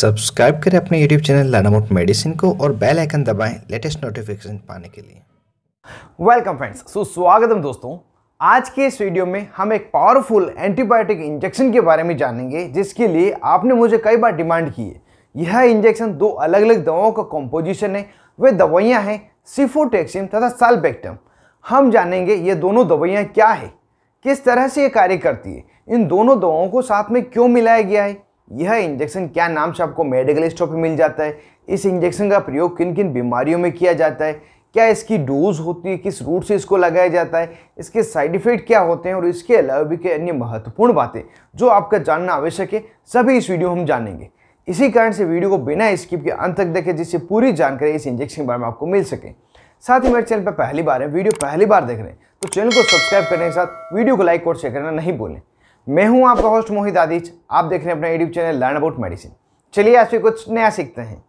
subscribe करें अपने YouTube channel मोट मेडिसिन को और बेल आइकन दबाएं लेटेस्ट नोटिफिकेशन पाने के लिए वेलकम फ्रेंड्स सुस्वागतम दोस्तों आज के इस वीडियो में हम एक पावरफुल एंटीबायोटिक इंजेक्शन के बारे में जानेंगे जिसके लिए आपने मुझे कई बार डिमांड की है यह इंजेक्शन दो अलग अलग दवाओं का कॉम्पोजिशन है वे दवाइयाँ हैं सिफोटेक्सिम तथा सालबेक्टम हम जानेंगे ये दोनों दवाइयाँ क्या है किस तरह से ये कार्य करती है इन दोनों दवाओं को साथ में क्यों मिलाया गया है यह इंजेक्शन क्या नाम से आपको मेडिकल स्टोर पर मिल जाता है इस इंजेक्शन का प्रयोग किन किन बीमारियों में किया जाता है क्या इसकी डोज होती है किस रूट से इसको लगाया जाता है इसके साइड इफेक्ट क्या होते हैं और इसके अलावा भी कई अन्य महत्वपूर्ण बातें जो आपका जानना आवश्यक है सभी इस वीडियो हम जानेंगे इसी कारण से वीडियो को बिना स्किप के अंत तक देखें जिससे पूरी जानकारी इस इंजेक्शन के बारे में आपको मिल सके साथ ही मेरे चैनल पर पहली बार है वीडियो पहली बार देख रहे हैं तो चैनल को सब्सक्राइब करने के साथ वीडियो को लाइक और शेयर करना नहीं भूलें मैं हूं आपका होस्ट मोहित आदिच आप देख रहे हैं अपना YouTube channel learn about medicine चलिए आज भी कुछ नया सीखते हैं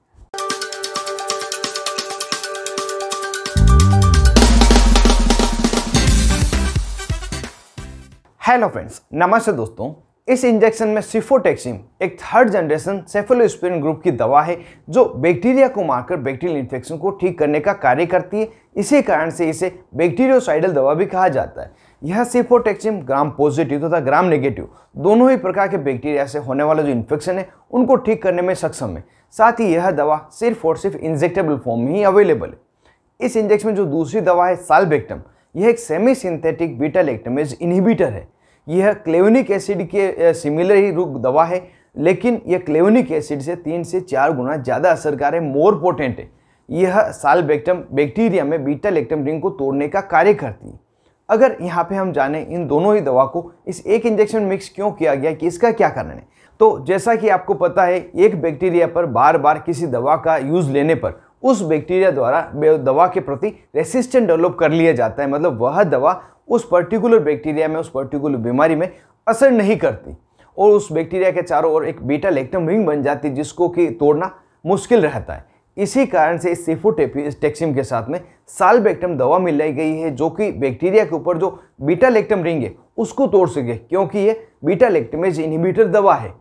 हेलो फ्रेंड्स नमस्ते दोस्तों इस इंजेक्शन में सिफोटेक्सिम एक थर्ड जनरेशन सेफोलोस्पिन ग्रुप की दवा है जो बैक्टीरिया को मारकर बैक्टीरियल इन्फेक्शन को ठीक करने का कार्य करती है इसी कारण से इसे बैक्टीरियोसाइडल दवा भी कहा जाता है यह सी फोर टेक्सिम ग्राम पॉजिटिव तथा ग्राम नेगेटिव दोनों ही प्रकार के बैक्टीरिया से होने वाला जो इन्फेक्शन है उनको ठीक करने में सक्षम है साथ ही यह दवा सिर्फ और सिर्फ इंजेक्टेबल फॉर्म में ही अवेलेबल है इस इंजेक्शन में जो दूसरी दवा है सालबेक्टम यह एक semi synthetic beta lactamase inhibitor है यह क्लेवनिक एसिड के सिमिलर ही रूप दवा है लेकिन यह क्लेवनिक एसिड से तीन से चार गुना ज़्यादा असरकार है मोर पोटेंट है यह सालबेक्टम बैक्टीरिया में बीटा लेक्टम रिंग को तोड़ने का कार्य करती है अगर यहाँ पे हम जाने इन दोनों ही दवा को इस एक इंजेक्शन मिक्स क्यों किया गया कि इसका क्या कारण है तो जैसा कि आपको पता है एक बैक्टीरिया पर बार बार किसी दवा का यूज़ लेने पर उस बैक्टीरिया द्वारा दवा के प्रति रेसिस्टेंट डेवलप कर लिया जाता है मतलब वह दवा उस पर्टिकुलर बैक्टीरिया में उस पर्टिकुलर बीमारी में असर नहीं करती और उस बैक्टीरिया के चारों ओर एक बीटा लेक्टम रिंग बन जाती है जिसको कि तोड़ना मुश्किल रहता है इसी कारण से इस टेक्सिम के साथ में सालबेक्टम दवा मिलाई गई है जो कि बैक्टीरिया के ऊपर जो बीटा लेक्टम रिंग है उसको तोड़ सके क्योंकि ये बीटा लेक्टमेज इनहिबिटर दवा है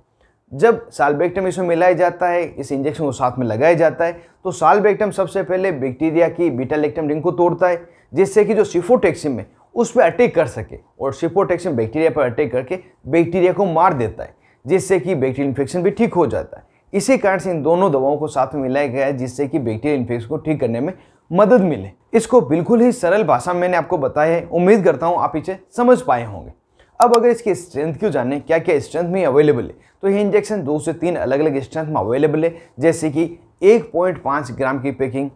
जब सालबेक्टम इसमें मिलाया जाता है इस इंजेक्शन को साथ में लगाया जाता है तो सालबेक्टम सबसे पहले बैक्टीरिया की बीटा लेक्टम रिंग को तोड़ता है जिससे कि जो सिफोटेक्सिम है उस पर अटैक कर सके और सिफोटेक्सिम बैक्टीरिया पर अटैक करके बैक्टीरिया को मार देता है जिससे कि बैक्टीरिया इन्फेक्शन भी ठीक हो जाता है इसी कारण से इन दोनों दवाओं को साथ में मिलाया गया है जिससे कि बैक्टीरियल इन्फेक्शन को ठीक करने में मदद मिले इसको बिल्कुल ही सरल भाषा में मैंने आपको बताया है उम्मीद करता हूँ आप इसे समझ पाए होंगे अब अगर इसकी स्ट्रेंथ क्यों जाने क्या क्या स्ट्रेंथ में अवेलेबल है तो ये इंजेक्शन दो से तीन अलग अलग स्ट्रेंथ में अवेलेबल है जैसे कि एक ग्राम की पैकिंग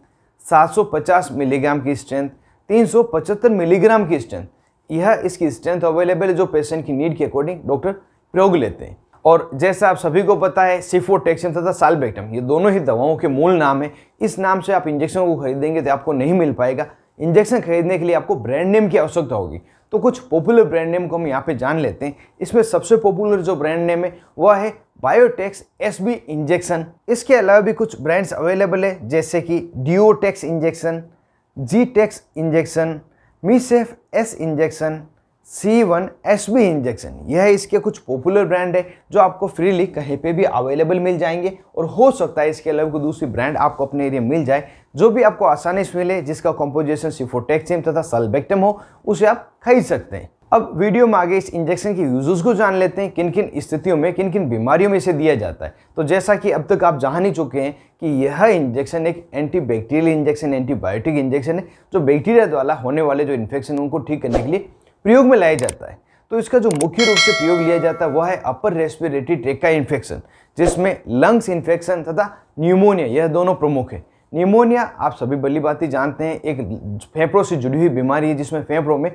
सात मिलीग्राम की स्ट्रेंथ तीन मिलीग्राम की स्ट्रेंथ यह इसकी स्ट्रेंथ अवेलेबल है जो पेशेंट की नीड के अकॉर्डिंग डॉक्टर प्रयोग लेते हैं और जैसे आप सभी को पता है सिफोटेक्सन तथा साल्बेक्टम ये दोनों ही दवाओं के मूल नाम है इस नाम से आप इंजेक्शन को खरीदेंगे तो आपको नहीं मिल पाएगा इंजेक्शन खरीदने के लिए आपको ब्रांड नेम की आवश्यकता होगी तो कुछ पॉपुलर ब्रांड नेम को हम यहाँ पे जान लेते हैं इसमें सबसे पॉपुलर जो ब्रांड नेम है वह है बायोटेक्स एस बी इंजेक्शन इसके अलावा भी कुछ ब्रांड्स अवेलेबल है जैसे कि डिओटेक्स इंजेक्शन जी टेक्स इंजेक्शन मी सेफ एस injection C one S B injection यह इसके कुछ पॉपुलर ब्रांड है जो आपको फ्रीली कहीं पे भी अवेलेबल मिल जाएंगे और हो सकता है इसके अलावा कोई दूसरी ब्रांड आपको अपने एरिया मिल जाए जो भी आपको आसानी से मिले जिसका कॉम्पोजिशन सिफोटेक्सिम तथा सलबेक्टम हो उसे आप खरीद सकते हैं अब वीडियो में आगे इस इंजेक्शन के यूजेस को जान लेते हैं किन किन स्थितियों में किन किन बीमारियों में इसे दिया जाता है तो जैसा कि अब तक आप जान ही चुके हैं कि यह इंजेक्शन एक एंटीबैक्टीरियल इंजेक्शन एंटीबायोटिक इंजेक्शन है जो बैक्टीरिया द्वारा होने वाले जो इन्फेक्शन उनको ठीक करने के लिए प्रयोग में लाया जाता है तो इसका जो मुख्य रूप से प्रयोग लिया जाता है वह है अपर रेस्पिरेटरी ट्रेका इन्फेक्शन जिसमें लंग्स इन्फेक्शन तथा न्यूमोनिया यह दोनों प्रमुख है न्यूमोनिया आप सभी बल्ली बातें जानते हैं एक फेफड़ों से जुड़ी हुई बीमारी है जिसमें फेफड़ों में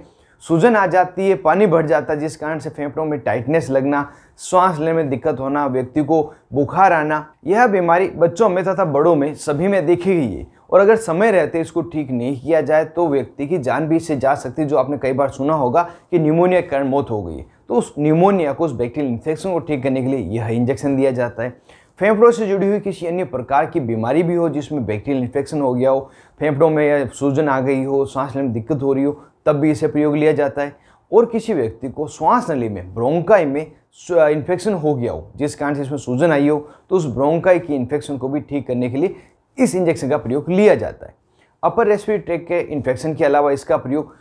सूजन आ जाती है पानी भर जाता है जिस कारण से फेफड़ों में टाइटनेस लगना श्वास लेने में दिक्कत होना व्यक्ति को बुखार आना यह बीमारी बच्चों में तथा बड़ों में सभी में देखी गई है और अगर समय रहते इसको ठीक नहीं किया जाए तो व्यक्ति की जान भी इससे जा सकती है जो आपने कई बार सुना होगा कि न्यूमोनिया कारण मौत हो गई तो उस न्यूमोनिया को उस बैक्टीरियल इन्फेक्शन को ठीक करने के लिए यह इंजेक्शन दिया जाता है फेफड़ों से जुड़ी हुई किसी अन्य प्रकार की बीमारी भी हो जिसमें बैक्टीरियल इन्फेक्शन हो गया हो फेफड़ों में सूजन आ गई हो सांस लेने में दिक्कत हो रही हो तब भी इसे प्रयोग लिया जाता है और किसी व्यक्ति को श्वास नली में ब्रोंकाई में इन्फेक्शन हो गया हो जिस कारण से इसमें सूजन आई हो तो उस ब्रोंकाई की इन्फेक्शन को भी ठीक करने के लिए इस इंजेक्शन का प्रयोग लिया जाता है अपर रेस्पिरेटरी ट्रैक के इन्फेक्शन के अलावा इसका प्रयोग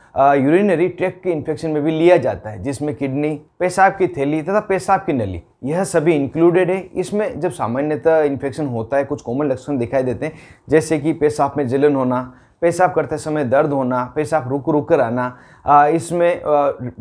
यूरिनरी ट्रैक के इन्फेक्शन में भी लिया जाता है जिसमें किडनी पेशाब की थैली तथा पेशाब की नली यह सभी इंक्लूडेड है इसमें जब सामान्यतः इन्फेक्शन होता है कुछ कॉमन लक्षण दिखाई देते हैं जैसे कि पेशाब में जलन होना पेशाब करते समय दर्द होना पेशाब रुक रुक कर आना इसमें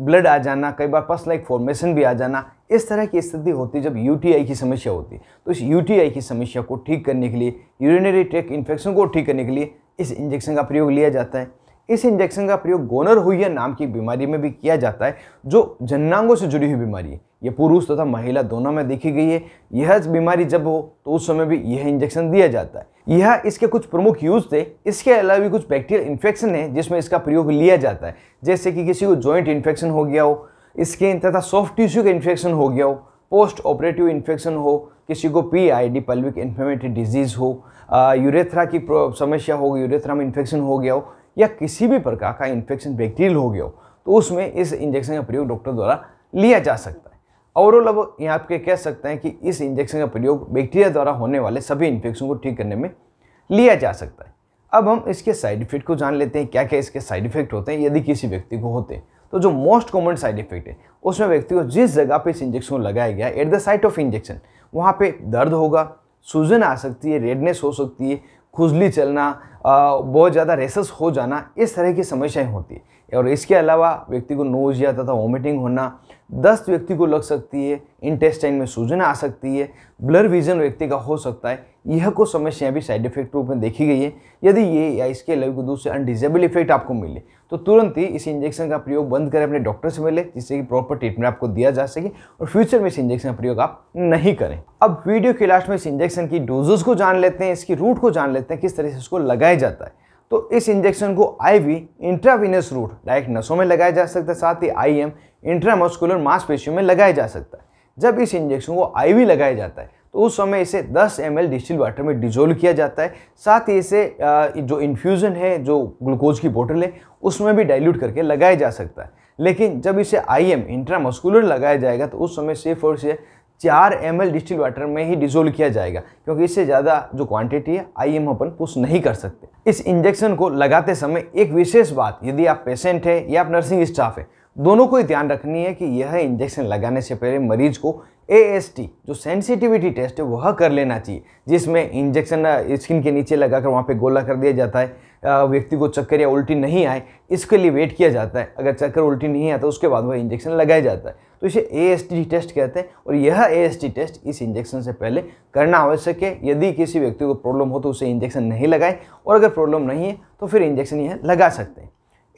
ब्लड आ जाना कई बार पस लाइक फॉर्मेशन भी आ जाना इस तरह की स्थिति होती है जब यूटीआई की समस्या होती है तो इस यूटीआई की समस्या को ठीक करने के लिए यूरिनरी ट्रैक इन्फेक्शन को ठीक करने के लिए इस इंजेक्शन का प्रयोग लिया जाता है इस इंजेक्शन का प्रयोग गोनर हुई नाम की बीमारी में भी किया जाता है जो जन्नांगों से जुड़ी हुई बीमारी है यह पुरुष तथा महिला दोनों में देखी गई है यह बीमारी जब हो तो उस समय भी यह इंजेक्शन दिया जाता है यह इसके कुछ प्रमुख यूज थे इसके अलावा भी कुछ बैक्टीरियल इन्फेक्शन है जिसमें इसका प्रयोग लिया जाता है जैसे कि किसी को जॉइंट इन्फेक्शन हो गया हो स्किन तथा सॉफ्ट टिश्यू का इन्फेक्शन हो गया हो पोस्ट ऑपरेटिव इन्फेक्शन हो किसी को P I D pelvic inflammatory disease हो यूरेथ्रा की समस्या हो यूरेथ्रा में इन्फेक्शन हो गया हो या किसी भी प्रकार का इन्फेक्शन बैक्टीरियल हो गया हो तो उसमें इस इंजेक्शन का प्रयोग डॉक्टर द्वारा लिया जा सकता है ओवरऑल अब यहाँ आपके कह सकते हैं कि इस इंजेक्शन का प्रयोग बैक्टीरिया द्वारा होने वाले सभी इन्फेक्शन को ठीक करने में लिया जा सकता है अब हम इसके साइड इफेक्ट को जान लेते हैं क्या क्या इसके साइड इफेक्ट होते हैं यदि किसी व्यक्ति को होते हैं तो जो मोस्ट कॉमन साइड इफेक्ट है उसमें व्यक्ति को जिस जगह पे इस इंजेक्शन को लगाया गया at the site of injection वहाँ पे दर्द होगा सूजन आ सकती है रेडनेस हो सकती है खुजली चलना बहुत ज़्यादा रेसस हो जाना इस तरह की समस्याएं होती है और इसके अलावा व्यक्ति को नोज या तथा वॉमिटिंग होना दस्त व्यक्ति को लग सकती है इंटेस्टाइन में सूजन आ सकती है ब्लर विजन व्यक्ति का हो सकता है यह कुछ समस्याएं भी साइड इफेक्ट रूप में देखी गई है यदि ये या इसके अलावा कोई दूसरे अनडिजेबल इफेक्ट आपको मिले तो तुरंत ही इस इंजेक्शन का प्रयोग बंद करें अपने डॉक्टर से मिले जिससे कि प्रॉपर ट्रीटमेंट आपको दिया जा सके और फ्यूचर में इस इंजेक्शन का प्रयोग आप नहीं करें अब वीडियो के लास्ट में इस इंजेक्शन की डोजेस को जान लेते हैं इसकी रूट को जान लेते हैं किस तरह से इसको लगाया जाता है तो इस इंजेक्शन को आईवी इंट्रावीनस रूट डायरेक्ट नसों में लगाया जा सकता है साथ ही आईएम इंट्रामस्कुलर मांसपेशियों में लगाया जा सकता है जब इस इंजेक्शन को आईवी लगाया जाता है तो उस समय इसे 10 एम एल डिस्टिल वाटर में डिजोल्व किया जाता है साथ ही इसे जो इन्फ्यूज़न है जो ग्लूकोज की बोतल है उसमें भी डाइल्यूट करके लगाया जा सकता है लेकिन जब इसे आई एम इंट्रामस्कुलर लगाया जाएगा तो उस समय सिर्फ और सिर्फ चार एम एल डिस्टिल वाटर में ही डिजोल्व किया जाएगा क्योंकि इससे ज़्यादा जो क्वांटिटी है आई एम अपन पुश नहीं कर सकते इस इंजेक्शन को लगाते समय एक विशेष बात यदि आप पेशेंट है या आप नर्सिंग स्टाफ है दोनों को ही ध्यान रखनी है कि यह इंजेक्शन लगाने से पहले मरीज को ए जो सेंसिटिविटी टेस्ट है वह कर लेना चाहिए जिसमें इंजेक्शन स्किन के नीचे लगाकर वहाँ पे गोला कर दिया जाता है व्यक्ति को चक्कर या उल्टी नहीं आए इसके लिए वेट किया जाता है अगर चक्कर उल्टी नहीं आता तो उसके बाद वह इंजेक्शन लगाया जाता है तो इसे ए टेस्ट कहते हैं और यह ए टेस्ट इस इंजेक्शन से पहले करना आवश्यक है यदि किसी व्यक्ति को प्रॉब्लम हो तो उसे इंजेक्शन नहीं लगाएं और अगर प्रॉब्लम नहीं है तो फिर इंजेक्शन यह लगा सकते हैं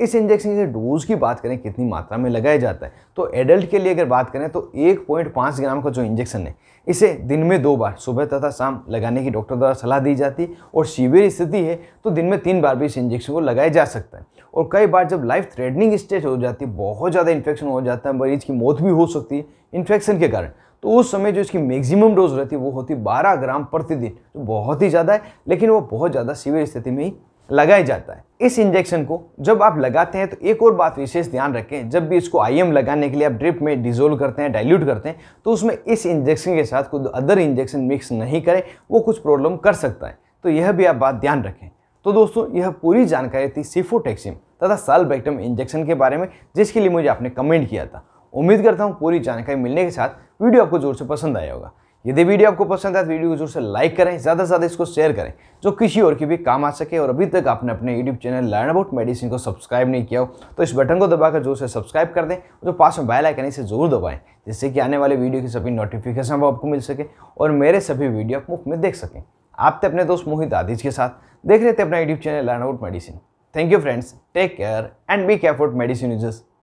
इस इंजेक्शन की डोज की बात करें कितनी मात्रा में लगाया जाता है तो एडल्ट के लिए अगर बात करें तो एक पॉइंट पाँच ग्राम का जो इंजेक्शन है इसे दिन में दो बार सुबह तथा शाम लगाने की डॉक्टर द्वारा सलाह दी जाती है और शिविर स्थिति है तो दिन में तीन बार भी इस इंजेक्शन को लगाया जा सकता है और कई बार जब लाइफ थ्रेडनिंग स्टेज हो जाती है बहुत ज़्यादा इन्फेक्शन हो जाता है मरीज की मौत भी हो सकती है इन्फेक्शन के कारण तो उस समय जो इसकी मैक्सिमम डोज रहती है वो होती है बारह ग्राम प्रतिदिन जो बहुत ही ज़्यादा है लेकिन वो बहुत ज़्यादा सीवियर स्थिति में ही लगाया जाता है इस इंजेक्शन को जब आप लगाते हैं तो एक और बात विशेष ध्यान रखें जब भी इसको आईएम लगाने के लिए आप ड्रिप में डिजोल्व करते हैं डाइल्यूट करते हैं तो उसमें इस इंजेक्शन के साथ कुछ अदर इंजेक्शन मिक्स नहीं करें वो कुछ प्रॉब्लम कर सकता है तो यह भी आप बात ध्यान रखें तो दोस्तों यह पूरी जानकारी थी सिफोटेक्सिम तथा सालबैक्टम इंजेक्शन के बारे में जिसके लिए मुझे आपने कमेंट किया था उम्मीद करता हूँ पूरी जानकारी मिलने के साथ वीडियो आपको जोर से पसंद आया होगा यदि वीडियो आपको पसंद है तो वीडियो को जरूर से लाइक करें ज़्यादा से ज़्यादा इसको शेयर करें जो किसी और के भी काम आ सके और अभी तक आपने अपने YouTube channel learn about medicine को सब्सक्राइब नहीं किया हो तो इस बटन को दबाकर जरूर से सब्सक्राइब कर दें जो पास में बैल आइकन इसे जरूर दबाएँ जिससे कि आने वाले वीडियो की सभी नोटिफिकेशन वो आपको मिल सके और मेरे सभी वीडियो आप मुफ्त में देख सकें आप थे तो अपने दोस्त मोहित आदिज के साथ देख रहे थे अपना YouTube channel learn about medicine thank you friends take care and be careful medicine users